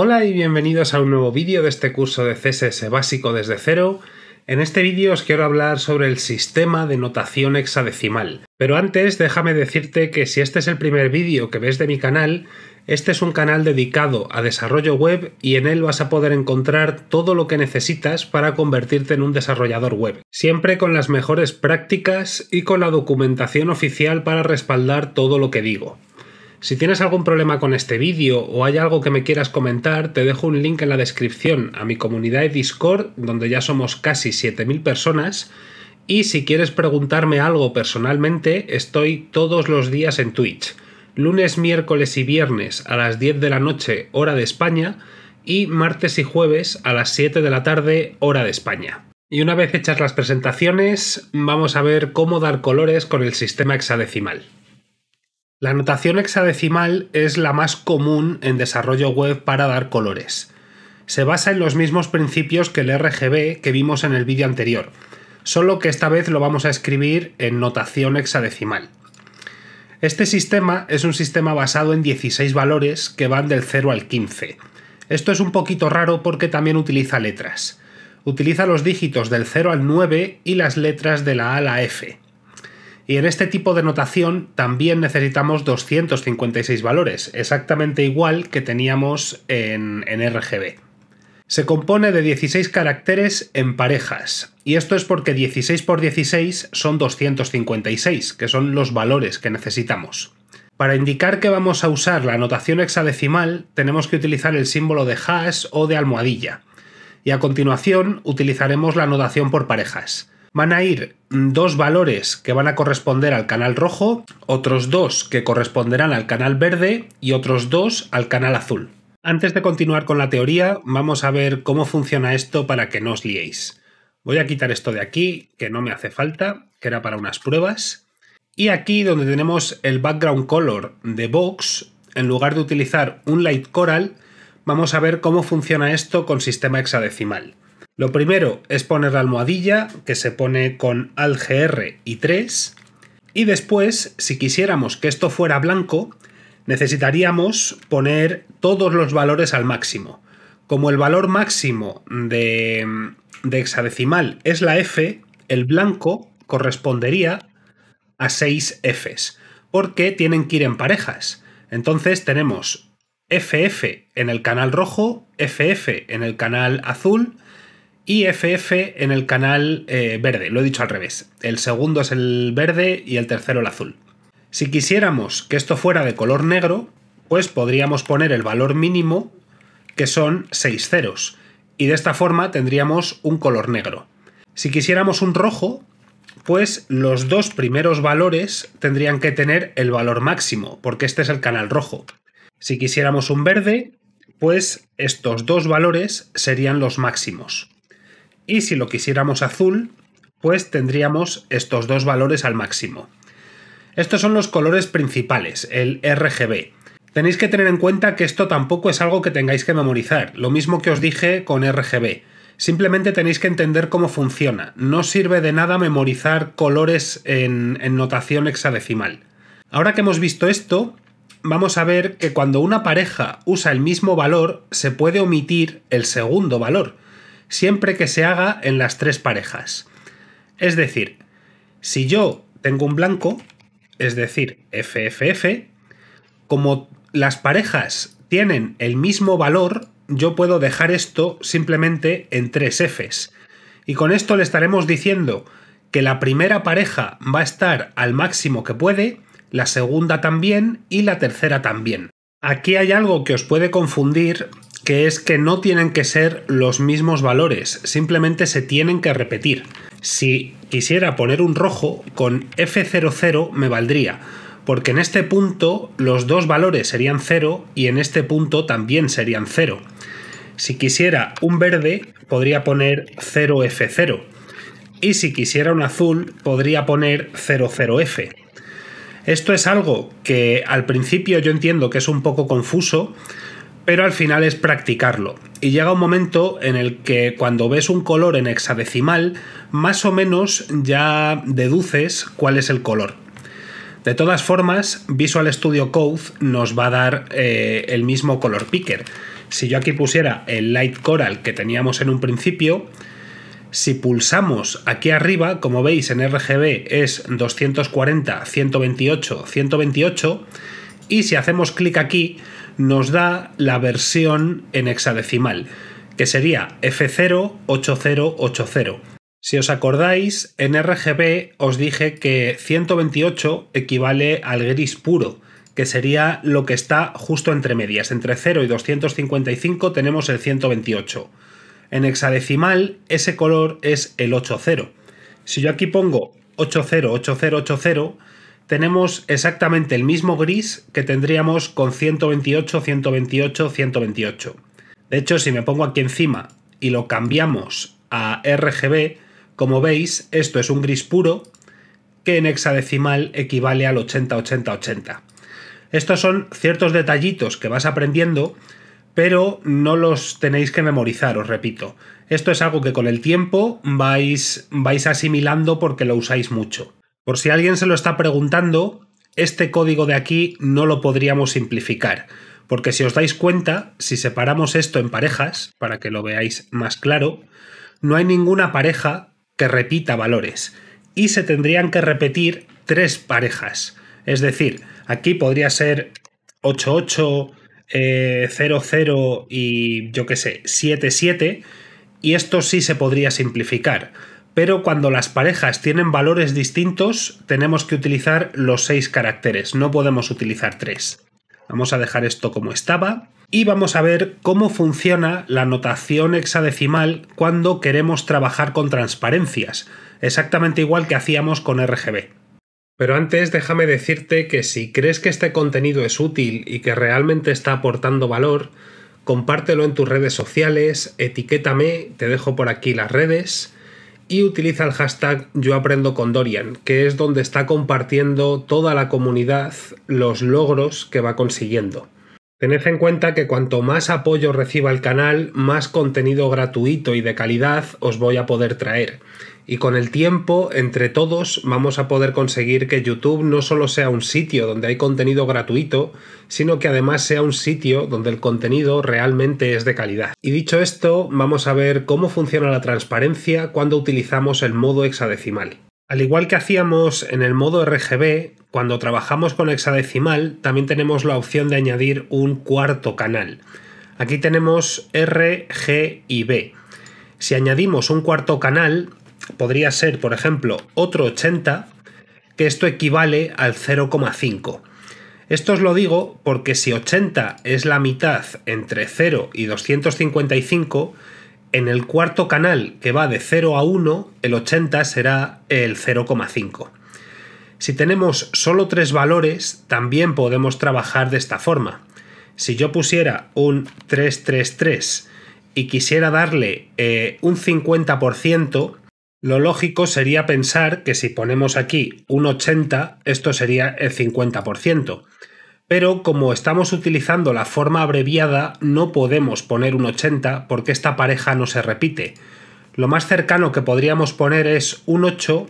Hola y bienvenidos a un nuevo vídeo de este curso de CSS básico desde cero. En este vídeo os quiero hablar sobre el sistema de notación hexadecimal. Pero antes déjame decirte que si este es el primer vídeo que ves de mi canal, este es un canal dedicado a desarrollo web y en él vas a poder encontrar todo lo que necesitas para convertirte en un desarrollador web, siempre con las mejores prácticas y con la documentación oficial para respaldar todo lo que digo. Si tienes algún problema con este vídeo o hay algo que me quieras comentar, te dejo un link en la descripción a mi comunidad de Discord, donde ya somos casi 7.000 personas. Y si quieres preguntarme algo personalmente, estoy todos los días en Twitch, lunes, miércoles y viernes a las 10 de la noche hora de España y martes y jueves a las 7 de la tarde hora de España. Y una vez hechas las presentaciones, vamos a ver cómo dar colores con el sistema hexadecimal. La notación hexadecimal es la más común en desarrollo web para dar colores. Se basa en los mismos principios que el RGB que vimos en el vídeo anterior, solo que esta vez lo vamos a escribir en notación hexadecimal. Este sistema es un sistema basado en 16 valores que van del 0 al 15. Esto es un poquito raro porque también utiliza letras. Utiliza los dígitos del 0 al 9 y las letras de la A a la F. Y en este tipo de notación también necesitamos 256 valores, exactamente igual que teníamos en, RGB. Se compone de 16 caracteres en parejas, y esto es porque 16 por 16 son 256, que son los valores que necesitamos. Para indicar que vamos a usar la notación hexadecimal, tenemos que utilizar el símbolo de hash o de almohadilla. Y a continuación utilizaremos la notación por parejas van a ir dos valores que van a corresponder al canal rojo, otros dos que corresponderán al canal verde y otros dos al canal azul. Antes de continuar con la teoría, vamos a ver cómo funciona esto para que no os liéis. Voy a quitar esto de aquí, que no me hace falta, que era para unas pruebas. Y aquí donde tenemos el background color de Vox, en lugar de utilizar un light coral, vamos a ver cómo funciona esto con sistema hexadecimal. Lo primero es poner la almohadilla, que se pone con AlGR y 3. Y después, si quisiéramos que esto fuera blanco, necesitaríamos poner todos los valores al máximo. Como el valor máximo de, hexadecimal es la F, el blanco correspondería a 6 Fs, porque tienen que ir en parejas. Entonces tenemos FF en el canal rojo, FF en el canal azul, y FF en el canal eh, verde, lo he dicho al revés. El segundo es el verde y el tercero el azul. Si quisiéramos que esto fuera de color negro, pues podríamos poner el valor mínimo, que son 6 ceros, y de esta forma tendríamos un color negro. Si quisiéramos un rojo, pues los dos primeros valores tendrían que tener el valor máximo, porque este es el canal rojo. Si quisiéramos un verde, pues estos dos valores serían los máximos y si lo quisiéramos azul, pues tendríamos estos dos valores al máximo. Estos son los colores principales, el RGB. Tenéis que tener en cuenta que esto tampoco es algo que tengáis que memorizar, lo mismo que os dije con RGB. Simplemente tenéis que entender cómo funciona. No sirve de nada memorizar colores en, notación hexadecimal. Ahora que hemos visto esto, vamos a ver que cuando una pareja usa el mismo valor, se puede omitir el segundo valor siempre que se haga en las tres parejas. Es decir, si yo tengo un blanco, es decir, FFF, como las parejas tienen el mismo valor, yo puedo dejar esto simplemente en tres Fs. Y con esto le estaremos diciendo que la primera pareja va a estar al máximo que puede, la segunda también y la tercera también. Aquí hay algo que os puede confundir que es que no tienen que ser los mismos valores, simplemente se tienen que repetir. Si quisiera poner un rojo, con F00 me valdría, porque en este punto los dos valores serían 0 y en este punto también serían 0. Si quisiera un verde, podría poner 0F0. Y si quisiera un azul, podría poner 00F. Esto es algo que al principio yo entiendo que es un poco confuso, pero al final es practicarlo. Y llega un momento en el que cuando ves un color en hexadecimal, más o menos ya deduces cuál es el color. De todas formas, Visual Studio Code nos va a dar eh, el mismo color picker. Si yo aquí pusiera el Light Coral que teníamos en un principio, si pulsamos aquí arriba, como veis en RGB es 240, 128, 128, y si hacemos clic aquí, nos da la versión en hexadecimal, que sería F08080. Si os acordáis, en RGB os dije que 128 equivale al gris puro, que sería lo que está justo entre medias. Entre 0 y 255 tenemos el 128. En hexadecimal ese color es el 80. Si yo aquí pongo 808080, tenemos exactamente el mismo gris que tendríamos con 128, 128, 128. De hecho, si me pongo aquí encima y lo cambiamos a RGB, como veis, esto es un gris puro que en hexadecimal equivale al 80, 80, 80. Estos son ciertos detallitos que vas aprendiendo, pero no los tenéis que memorizar, os repito. Esto es algo que con el tiempo vais, vais asimilando porque lo usáis mucho. Por si alguien se lo está preguntando, este código de aquí no lo podríamos simplificar, porque si os dais cuenta, si separamos esto en parejas, para que lo veáis más claro, no hay ninguna pareja que repita valores, y se tendrían que repetir tres parejas. Es decir, aquí podría ser 88, 00 eh, y yo qué sé, 77, y esto sí se podría simplificar pero cuando las parejas tienen valores distintos, tenemos que utilizar los seis caracteres, no podemos utilizar tres. Vamos a dejar esto como estaba y vamos a ver cómo funciona la notación hexadecimal cuando queremos trabajar con transparencias, exactamente igual que hacíamos con RGB. Pero antes déjame decirte que si crees que este contenido es útil y que realmente está aportando valor, compártelo en tus redes sociales, etiquétame, te dejo por aquí las redes y utiliza el hashtag Yo aprendo con Dorian, que es donde está compartiendo toda la comunidad los logros que va consiguiendo. Tened en cuenta que cuanto más apoyo reciba el canal, más contenido gratuito y de calidad os voy a poder traer. Y con el tiempo, entre todos, vamos a poder conseguir que YouTube no solo sea un sitio donde hay contenido gratuito, sino que además sea un sitio donde el contenido realmente es de calidad. Y dicho esto, vamos a ver cómo funciona la transparencia cuando utilizamos el modo hexadecimal. Al igual que hacíamos en el modo RGB, cuando trabajamos con hexadecimal también tenemos la opción de añadir un cuarto canal. Aquí tenemos R, G y B. Si añadimos un cuarto canal, podría ser, por ejemplo, otro 80, que esto equivale al 0,5. Esto os lo digo porque si 80 es la mitad entre 0 y 255, en el cuarto canal que va de 0 a 1, el 80 será el 0,5. Si tenemos solo tres valores, también podemos trabajar de esta forma. Si yo pusiera un 333 y quisiera darle eh, un 50%, lo lógico sería pensar que si ponemos aquí un 80, esto sería el 50%. Pero como estamos utilizando la forma abreviada, no podemos poner un 80 porque esta pareja no se repite. Lo más cercano que podríamos poner es un 8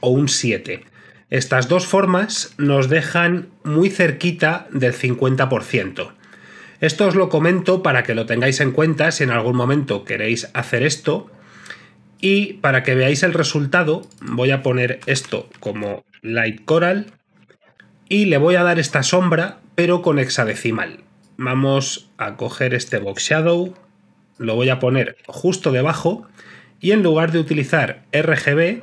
o un 7. Estas dos formas nos dejan muy cerquita del 50%. Esto os lo comento para que lo tengáis en cuenta si en algún momento queréis hacer esto y para que veáis el resultado, voy a poner esto como Light Coral y le voy a dar esta sombra, pero con hexadecimal. Vamos a coger este Box Shadow, lo voy a poner justo debajo y en lugar de utilizar RGB,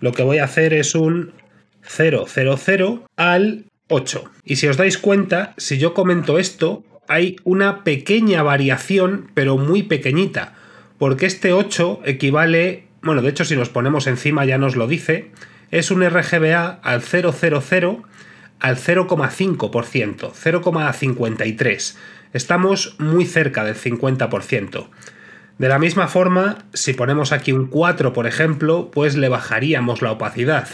lo que voy a hacer es un 000 al 8. Y si os dais cuenta, si yo comento esto, hay una pequeña variación, pero muy pequeñita porque este 8 equivale, bueno, de hecho si nos ponemos encima ya nos lo dice, es un RGBA al 000 al 0,5%, 0,53. Estamos muy cerca del 50%. De la misma forma, si ponemos aquí un 4, por ejemplo, pues le bajaríamos la opacidad,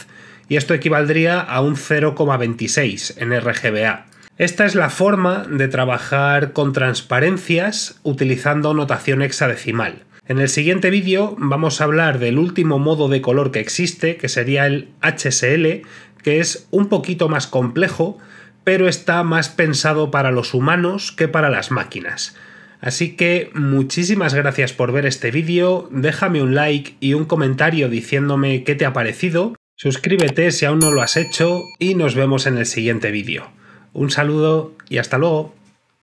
y esto equivaldría a un 0,26 en RGBA. Esta es la forma de trabajar con transparencias utilizando notación hexadecimal. En el siguiente vídeo vamos a hablar del último modo de color que existe, que sería el HSL, que es un poquito más complejo, pero está más pensado para los humanos que para las máquinas. Así que muchísimas gracias por ver este vídeo, déjame un like y un comentario diciéndome qué te ha parecido, suscríbete si aún no lo has hecho y nos vemos en el siguiente vídeo. Un saludo y hasta luego.